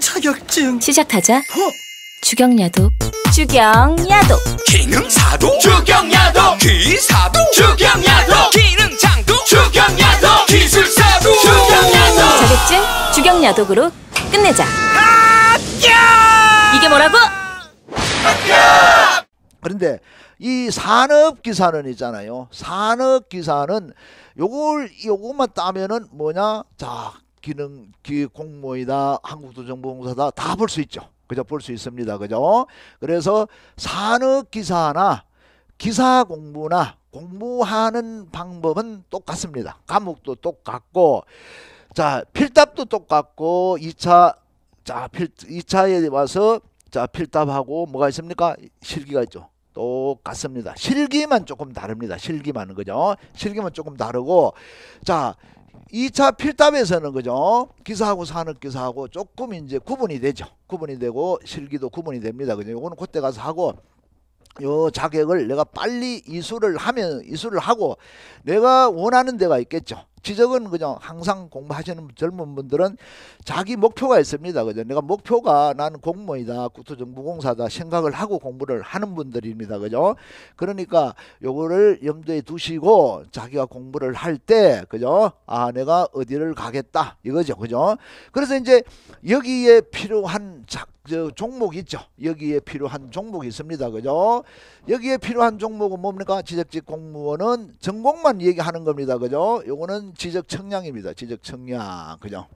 자격증 시작하자 어? 주경야도 주경야도 기능사도 주경야도 기사도 주경야도 기능장도 주경야도 기술사도 주경야도 자격증 주경야독으로 끝내자 이게 뭐라고? 그런데 이 산업 기사는 있잖아요. 산업 기사는 요걸 요것만 따면은 뭐냐? 자, 기능 기공무이다 한국도정보공사다 다 볼 수 있죠 그죠 볼 수 있습니다 그죠 그래서 산업기사나 기사 공부나 공부하는 방법은 똑같습니다 과목도 똑같고 자 필답도 똑같고 2차 자 필, 2차에 와서 자 필답하고 뭐가 있습니까 실기가 있죠 똑같습니다 실기만 조금 다릅니다 실기만 그죠 실기만 조금 다르고 자 2차 필답에서는 그죠? 기사하고 산업기사하고 조금 이제 구분이 되죠. 구분이 되고 실기도 구분이 됩니다. 그죠? 요거는 그때 가서 하고 요 자격을 내가 빨리 이수를 하면 이수를 하고 내가 원하는 데가 있겠죠. 지적은 그냥 항상 공부하시는 젊은 분들은 자기 목표가 있습니다. 그죠? 내가 목표가 나는 공무원이다, 국토정보공사다 생각을 하고 공부를 하는 분들입니다. 그죠? 그러니까 요거를 염두에 두시고 자기가 공부를 할 때 그죠? 아, 내가 어디를 가겠다. 이거죠. 그죠? 그래서 이제 여기에 필요한 자, 저 종목이 있죠. 여기에 필요한 종목이 있습니다. 그죠? 여기에 필요한 종목은 뭡니까? 지적직 공무원은 전공만 얘기하는 겁니다. 그죠? 요거는 지적 청량입니다. 지적 청량. 그죠?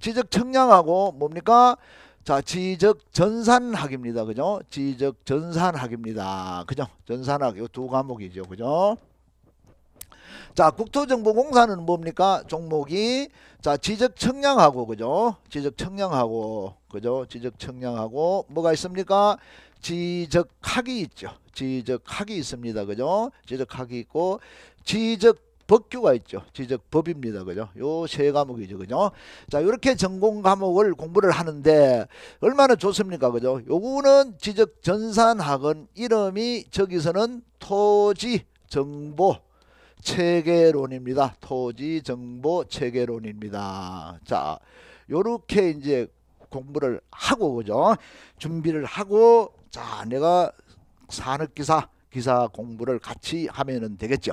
지적 청량하고 뭡니까? 자, 지적 전산학입니다. 그죠? 지적 전산학입니다. 그죠? 전산학 이두 과목이죠. 그죠? 자, 국토정보공사는 뭡니까? 종목이 자, 지적 청량하고 그죠? 지적 청량하고 그죠? 지적 청량하고 뭐가 있습니까? 지적학이 있죠. 지적학이 있습니다. 그죠? 지적학이 있고 지적 법규가 있죠. 지적 법입니다. 그죠? 요 세 과목이죠. 그죠? 자, 요렇게 전공 과목을 공부를 하는데 얼마나 좋습니까? 그죠? 요거는 지적 전산 학은 이름이 저기서는 토지 정보 체계론입니다. 토지 정보 체계론입니다. 자, 요렇게 이제 공부를 하고 그죠? 준비를 하고 자, 내가 산업 기사 기사 공부를 같이 하면은 되겠죠.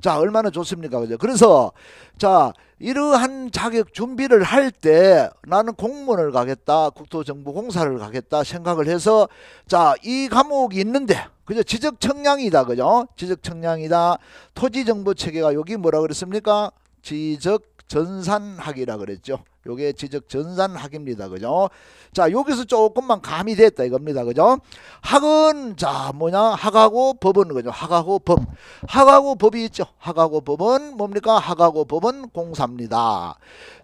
자, 얼마나 좋습니까? 그죠? 그래서 자, 이러한 자격 준비를 할 때 나는 공무원을 가겠다, 국토정부 공사를 가겠다 생각을 해서 자, 이 과목이 있는데 그죠? 지적 청량이다. 그죠? 지적 청량이다. 토지 정보 체계가 여기 뭐라 그랬습니까? 지적 전산학이라 그랬죠. 요게 지적 전산학입니다. 그죠? 자, 여기서 조금만 감이 됐다 이겁니다. 그죠? 학은 자, 뭐냐? 학하고 법은 그죠? 학하고 법. 학하고 법이 있죠. 학하고 법은 뭡니까? 학하고 법은 공사입니다.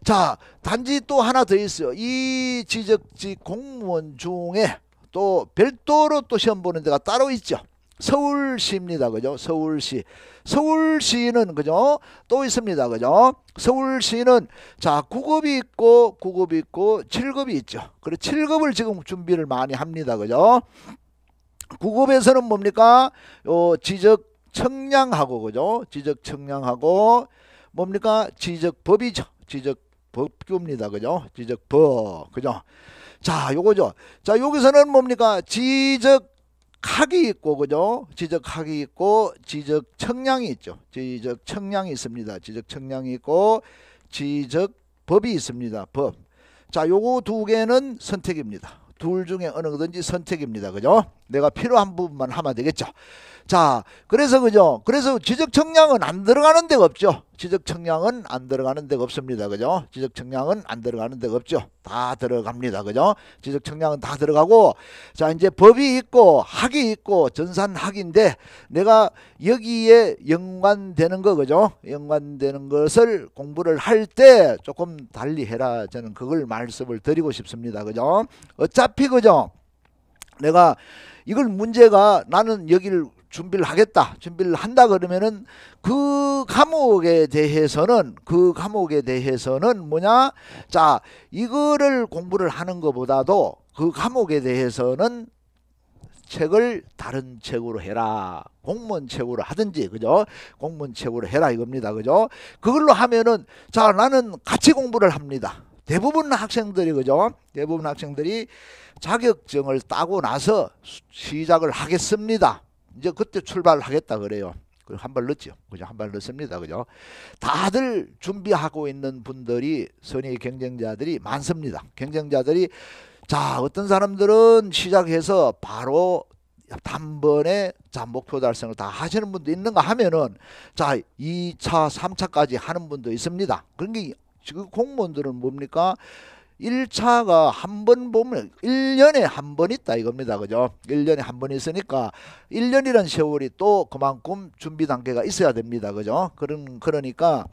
자, 단지 또 하나 더 있어요. 이지적지 공무원 중에 또 별도로 또 시험 보는 데가 따로 있죠. 서울시입니다. 그죠? 서울시. 서울시는 그죠? 또 있습니다. 그죠? 서울시는 자, 9급이 있고 9급이 있고 7급이 있죠. 그리고 7급을 지금 준비를 많이 합니다. 그죠? 9급에서는 뭡니까? 요 지적 청량하고 그죠? 지적 청량하고 뭡니까? 지적법이죠. 지적법규입니다. 그죠? 지적법. 그죠? 자, 요거죠. 자, 여기서는 뭡니까? 지적 지학이 있고 그죠? 지적학이 있고 지적 청량이 있죠. 지적 청량이 있습니다. 지적 청량이 있고 지적 법이 있습니다. 법. 자, 요거 두 개는 선택입니다. 둘 중에 어느 거든지 선택입니다. 그죠? 내가 필요한 부분만 하면 되겠죠. 자, 그래서 그죠? 그래서 지적 청량은 안 들어가는 데가 없죠. 지적 청량은 안 들어가는 데가 없습니다. 그죠? 지적 청량은 안 들어가는 데가 없죠. 다 들어갑니다. 그죠? 지적 청량은 다 들어가고 자, 이제 법이 있고 학이 있고 전산 학인데 내가 여기에 연관되는 거 그죠? 연관되는 것을 공부를 할 때 조금 달리 해라. 저는 그걸 말씀을 드리고 싶습니다. 그죠? 어차피 그죠? 내가 이걸 문제가 나는 여기를 준비를 하겠다 준비를 한다 그러면은 그 과목에 대해서는 그 과목에 대해서는 뭐냐 자 이거를 공부를 하는 것보다도 그 과목에 대해서는 책을 다른 책으로 해라 공무원 책으로 하든지 그죠 공무원 책으로 해라 이겁니다 그죠 그걸로 하면은 자 나는 같이 공부를 합니다 대부분 학생들이 그죠? 대부분 학생들이 자격증을 따고 나서 시작을 하겠습니다. 이제 그때 출발하겠다 그래요. 한 발 넣죠. 그죠? 한 발 넣습니다. 그죠? 다들 준비하고 있는 분들이 선의 경쟁자들이 많습니다. 경쟁자들이 자, 어떤 사람들은 시작해서 바로 단번에 자 목표 달성을 다 하시는 분도 있는가 하면은 자 2차 3차까지 하는 분도 있습니다. 그런 게 지금 그 공무원들은 뭡니까? 1차가 한 번 보면 1년에 한 번 있다 이겁니다. 그죠? 1년에 한 번 있으니까 1년이란 세월이 또 그만큼 준비 단계가 있어야 됩니다. 그죠? 그런 그러니까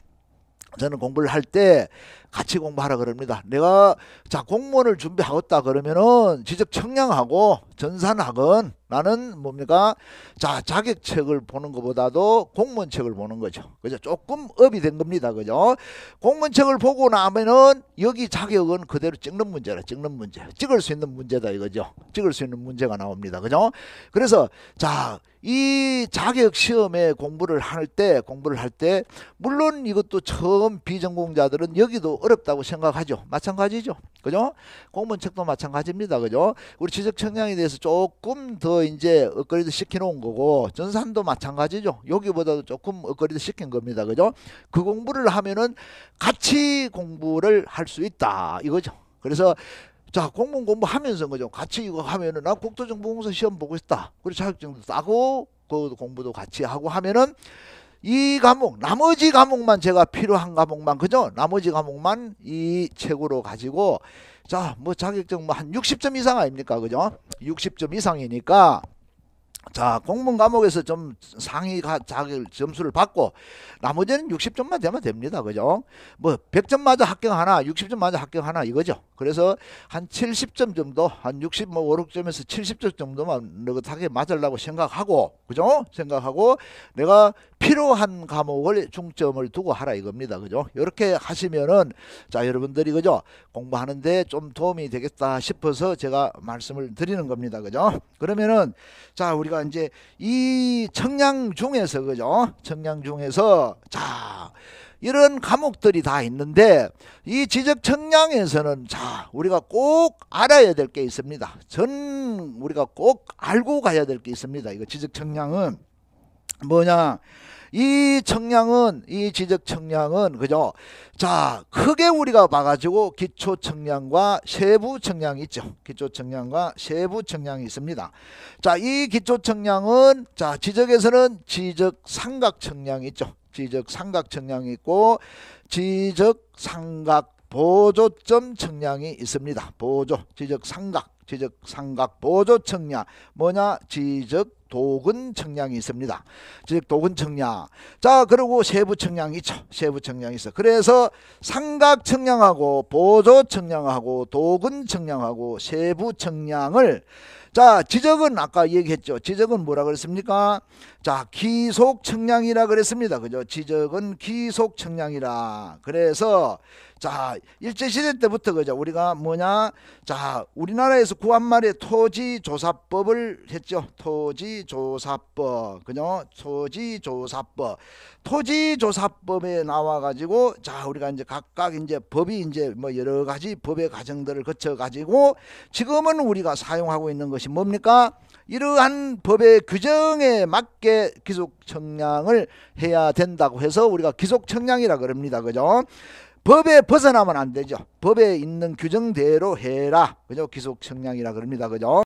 저는 공부를 할 때 같이 공부하라 그럽니다. 내가 자 공무원을 준비하겠다 그러면은 지적 청량하고 전산학은 나는 뭡니까? 자, 자격책을 보는 것보다도 공무원책을 보는 거죠. 그죠? 조금 업이 된 겁니다. 그죠? 공문책을 보고 나면은 여기 자격은 그대로 찍는 문제라. 찍는 문제. 찍을 수 있는 문제다 이거죠. 찍을 수 있는 문제가 나옵니다. 그죠? 그래서 자, 이 자격 시험에 공부를 할 때 공부를 할 때 물론 이것도 처음 비전공자들은 여기도 어렵다고 생각하죠. 마찬가지죠. 그죠? 공무원 책도 마찬가지입니다. 그죠? 우리 지적 청량에 대해서 조금 더 이제 업그레이드 시켜 놓은 거고 전산도 마찬가지죠. 여기보다도 조금 업그레이드 시킨 겁니다. 그죠? 그 공부를 하면은 같이 공부를 할 수 있다. 이거죠. 그래서 자 공무원 공부하면서 그죠 같이 이거 하면은 나 국토정보공사 시험 보고 있다 그리고 자격증도 따고 그 공부도 같이 하고 하면은 이 과목 나머지 과목만 제가 필요한 과목만 그죠 나머지 과목만 이 책으로 가지고 자 뭐 자격증 뭐 한 60점 이상 아닙니까 그죠 60점 이상이니까 자공무원 과목에서 좀 상위 가, 자격 점수를 받고 나머지는 60점만 되면 됩니다 그죠 뭐 100점 맞아 합격하나 60점 맞아 합격하나 이거죠 그래서 한 70점 정도, 한6 5, 6점에서 뭐 70점 정도만 느긋하게 맞으려고 생각하고, 그죠? 생각하고, 내가 필요한 과목을 중점을 두고 하라 이겁니다. 그죠? 이렇게 하시면은, 자, 여러분들이 그죠? 공부하는데 좀 도움이 되겠다 싶어서 제가 말씀을 드리는 겁니다. 그죠? 그러면은, 자, 우리가 이제 이 청량 중에서, 그죠? 청량 중에서, 자, 이런 감옥들이 다 있는데 이 지적 청량에서는 자 우리가 꼭 알아야 될 게 있습니다. 전 우리가 꼭 알고 가야 될 게 있습니다. 이거 지적 청량은 뭐냐 이 청량은 이 지적 청량은 그죠 자 크게 우리가 봐가지고 기초 청량과 세부 청량이 있죠 기초 청량과 세부 청량이 있습니다 자 이 기초 청량은 자 지적에서는 지적 삼각 청량이 있죠 지적 삼각 측량이 있고 지적 삼각 보조점 측량이 있습니다. 보조 지적 삼각 지적 삼각 보조 측량 뭐냐 지적 도근 청량이 있습니다. 즉 도근 청량. 자 그리고 세부 청량이 있죠. 세부 청량이 있어. 그래서 삼각 청량하고 보조 청량하고 도근 청량하고 세부 청량을 자 지적은 아까 얘기했죠. 지적은 뭐라 그랬습니까? 자 기속 청량이라 그랬습니다. 그죠? 지적은 기속 청량이라. 그래서 자 일제시대 때부터 그죠 우리가 뭐냐 자 우리나라에서 구한 말의 토지조사법을 했죠 토지 토지조사법, 그죠? 토지조사법, 토지조사법에 나와가지고 자 우리가 이제 각각 이제 법이 이제 뭐 여러 가지 법의 과정들을 거쳐가지고 지금은 우리가 사용하고 있는 것이 뭡니까? 이러한 법의 규정에 맞게 기속 청량을 해야 된다고 해서 우리가 기속 청량이라 그럽니다. 그죠? 법에 벗어나면 안 되죠. 법에 있는 규정대로 해라. 그죠? 기속 청량이라 그럽니다. 그죠?